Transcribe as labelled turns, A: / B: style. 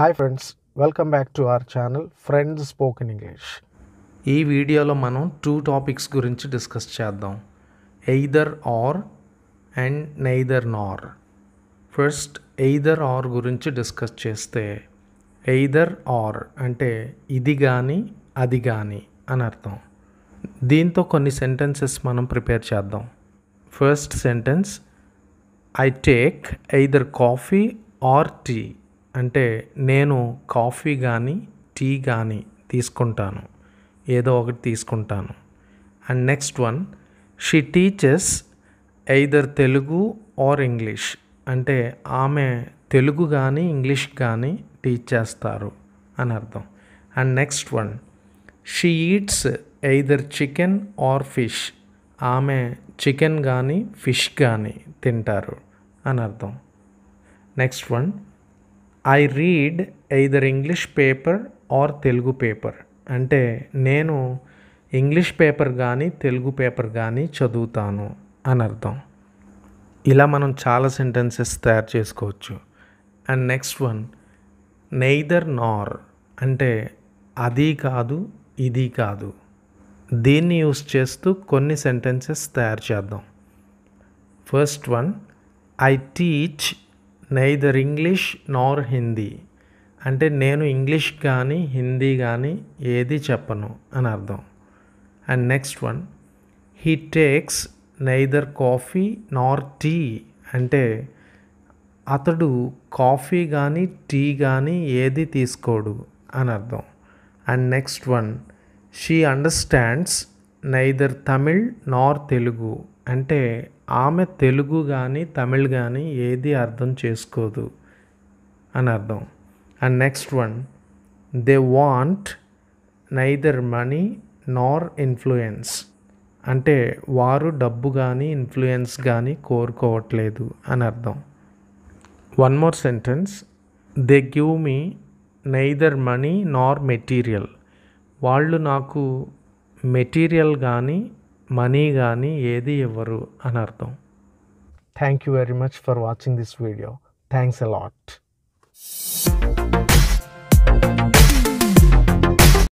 A: hi friends welcome back to our channel friends spoken English ఈ వీడియోలో మనం two topics గురించి డిస్కస్ చేద్దాం either or and neither nor first either or గురించి discuss చేస్తే either or అంటే ఇది కానీ అది కానీ అని అర్థం దీంతో కొన్ని సెంటెన్సెస్ మనం ప్రిపేర్ చేద్దాం first sentence I take either coffee or tea అంటే నేను కాఫీ కానీ టీ కానీ తీసుకుంటాను ఏదో ఒకటి తీసుకుంటాను and next one she teaches either Telugu or English అంటే ఆమె తెలుగు కానీ ఇంగ్లీష్ కానీ టీచ్ చేస్తారు అని అర్థం and next one she eats either chicken or fish ఆమె చికెన్ కానీ ఫిష్ కానీ తింటారు అని అర్థం next one I read either English paper or Telugu paper అంటే నేను ఇంగ్లీష్ పేపర్ కానీ తెలుగు పేపర్ కానీ చదువుతాను అని అర్థం ఇలా మనం చాలా సెంటెన్సెస్ తయారు చేసుకోవచ్చు అండ్ నెక్స్ట్ వన్ నెయిదర్ నార్ అంటే అది కాదు ఇది కాదు దీన్ని యూస్ చేస్తూ కొన్ని సెంటెన్సెస్ తయారు చేద్దాం first one I teach neither English nor Hindi అంటే నేను ఇంగ్లీష్ కానీ హిందీ కానీ ఏది చెప్పను అని అర్థం and next one he takes neither coffee nor tea అంటే అతడు కాఫీ కానీ టీ కానీ ఏది తీసుకోడు అని అర్థం and next one she understands neither Tamil nor Telugu అంటే ఆమె తెలుగు కానీ తమిళ్ కానీ ఏది అర్థం చేసుకోదు అని అర్థం and next one they want neither money nor influence అంటే వారు డబ్బు కానీ ఇన్ఫ్లుయెన్స్ కానీ కోరుకోవట్లేదు అని అర్థం one more sentence they give me neither money nor material వాళ్ళు నాకు మెటీరియల్ కానీ మనీ కానీ ఏది ఇవ్వరు అని అర్థం thank you very much for watching this video thanks allot